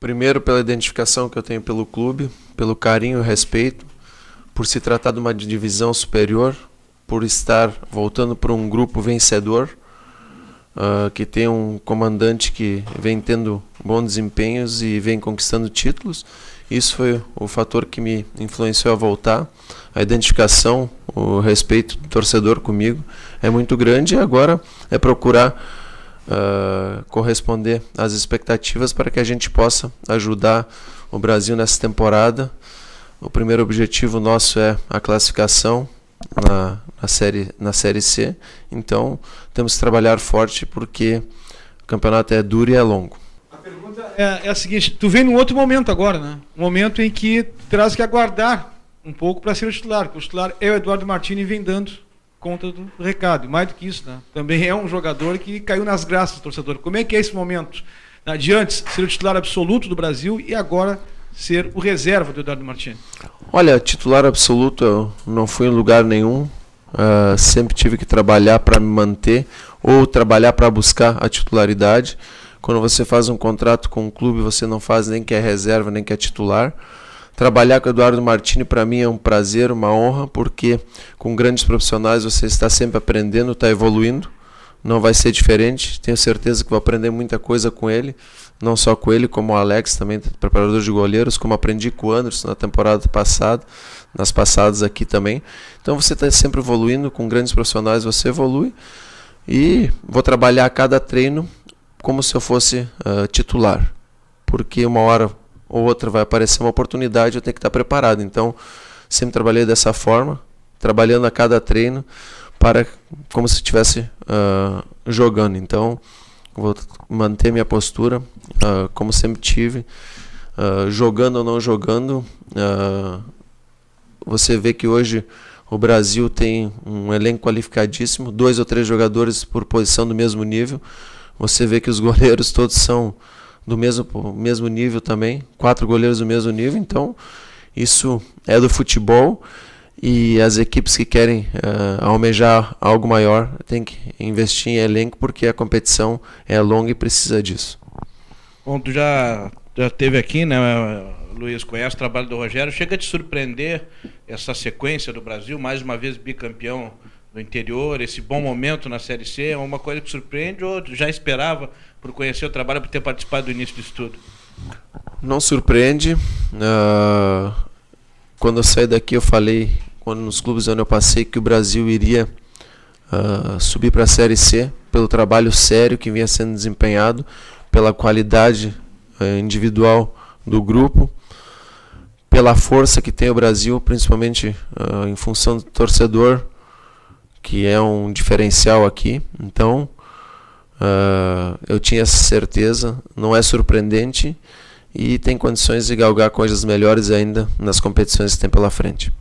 Primeiro, pela identificação que eu tenho pelo clube, pelo carinho e respeito, por se tratar de uma divisão superior, por estar voltando para um grupo vencedor, uh, que tem um comandante que vem tendo bons desempenhos e vem conquistando títulos. Isso foi o fator que me influenciou a voltar. A identificação, o respeito do torcedor comigo é muito grande e agora é procurar uh, corresponder às expectativas para que a gente possa ajudar o Brasil nessa temporada. O primeiro objetivo nosso é a classificação na, na, série, na Série C, então temos que trabalhar forte porque o campeonato é duro e é longo. A pergunta é, é a seguinte: tu vem num outro momento agora, né? Um momento em que terás que aguardar um pouco para ser o titular, porque o titular é o Eduardo Martini e vem dando conta do recado. E mais do que isso, né? também é um jogador que caiu nas graças do torcedor. Como é que é esse momento? Né, de antes ser o titular absoluto do Brasil e agora ser o reserva do Eduardo Martins? Olha, titular absoluto eu não fui em lugar nenhum. Uh, sempre tive que trabalhar para me manter ou trabalhar para buscar a titularidade. Quando você faz um contrato com um clube, você não faz nem que é reserva, nem que é titular. Trabalhar com Eduardo Martini para mim é um prazer, uma honra, porque com grandes profissionais você está sempre aprendendo, está evoluindo. Não vai ser diferente. Tenho certeza que vou aprender muita coisa com ele, não só com ele, como o Alex também, preparador de goleiros, como aprendi com o Anderson na temporada passada, nas passadas aqui também. Então você está sempre evoluindo, com grandes profissionais você evolui. E vou trabalhar cada treino como se eu fosse uh, titular, porque uma hora ou outra vai aparecer uma oportunidade, eu tenho que estar preparado. Então, sempre trabalhei dessa forma, trabalhando a cada treino para como se estivesse uh, jogando. Então, vou manter minha postura, uh, como sempre tive, uh, jogando ou não jogando. você vê que hoje o Brasil tem um elenco qualificadíssimo, dois ou três jogadores por posição do mesmo nível. Você vê que os goleiros todos são do mesmo, mesmo nível também, quatro goleiros do mesmo nível, então isso é do futebol e as equipes que querem uh, almejar algo maior têm que investir em elenco porque a competição é longa e precisa disso. Bom, tu já, já teve aqui, né, Luiz, conhece o trabalho do Rogério, chega a te surpreender essa sequência do Brasil, mais uma vez bicampeão do interior, esse bom momento na Série C, é uma coisa que surpreende ou já esperava por conhecer o trabalho, por ter participado do início do estudo? Não surpreende. Uh, quando eu saí daqui, eu falei, quando nos clubes onde eu passei, que o Brasil iria uh, subir para a Série C pelo trabalho sério que vinha sendo desempenhado, pela qualidade uh, individual do grupo, pela força que tem o Brasil, principalmente em função do torcedor que é um diferencial aqui. Então, uh, eu tinha essa certeza, não é surpreendente e tem condições de galgar coisas melhores ainda nas competições que tem pela frente.